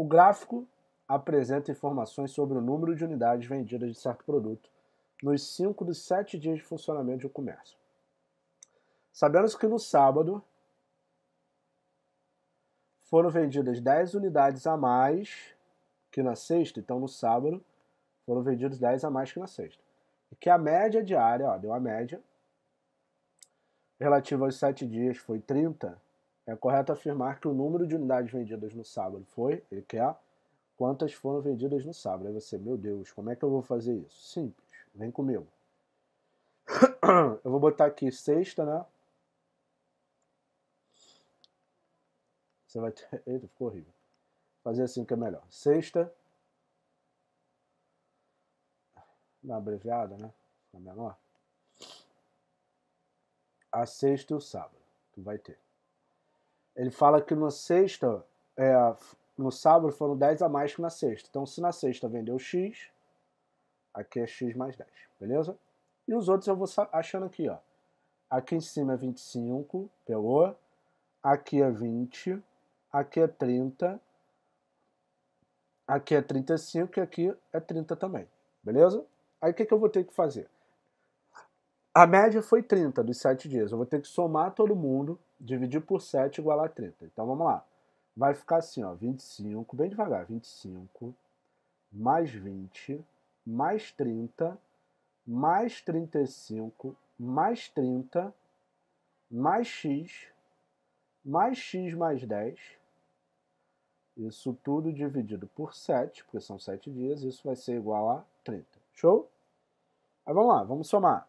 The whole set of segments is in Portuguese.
O gráfico apresenta informações sobre o número de unidades vendidas de certo produto nos 5 dos 7 dias de funcionamento de um comércio. Sabemos que no sábado foram vendidas 10 unidades a mais que na sexta, então no sábado foram vendidos 10 a mais que na sexta. E que a média diária, ó, deu a média, relativa aos 7 dias foi 30 é correto afirmar que o número de unidades vendidas no sábado foi, ele quer, é, quantas foram vendidas no sábado. Aí você, meu Deus, como é que eu vou fazer isso? Simples, vem comigo. Eu vou botar aqui sexta, né? Você vai ter... Eita, ficou horrível. Fazer assim que é melhor. Sexta. Dá uma abreviada, né? Fica menor. A sexta e o sábado. Tu vai ter. Ele fala que na sexta, é, no sábado foram 10 a mais que na sexta. Então, se na sexta vendeu X, aqui é X mais 10, beleza? E os outros eu vou achando aqui, ó. Aqui em cima é 25, pegou? Aqui é 20, aqui é 30, aqui é 35 e aqui é 30 também, beleza? Aí o que, que eu vou ter que fazer? A média foi 30 dos 7 dias. Eu vou ter que somar todo mundo, dividir por 7 igual a 30. Então vamos lá. Vai ficar assim, ó, 25, bem devagar, 25, mais 20, mais 30, mais 35, mais 30, mais x, mais x mais 10. Isso tudo dividido por 7, porque são 7 dias, isso vai ser igual a 30. Show? Aí vamos lá, vamos somar.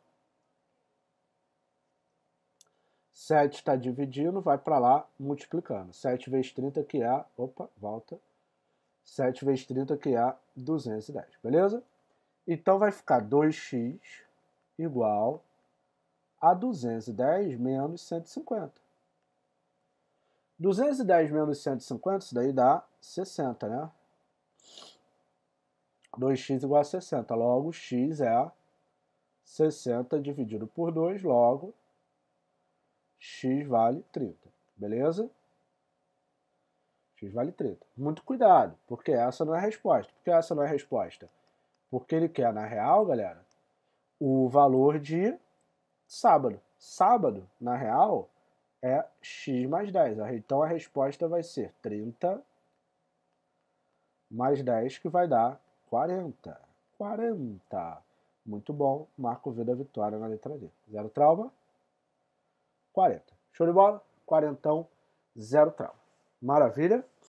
7 está dividindo, vai para lá multiplicando. 7 vezes 30 que é, opa, volta. 7 vezes 30 que é 210, beleza? Então vai ficar 2x igual a 210 menos 150. 210 menos 150, isso daí dá 60, né? 2x igual a 60. Logo, x é 60 dividido por 2, logo x vale 30, beleza? x vale 30. Muito cuidado, porque essa não é a resposta. Porque essa não é a resposta? Porque ele quer, na real, galera, o valor de sábado. Sábado, na real, é x mais 10. Então a resposta vai ser 30 mais 10, que vai dar 40. 40. Muito bom. Marco V da vitória na letra D. Zero trauma. 40. Show de bola? Quarentão, zero trava. Maravilha?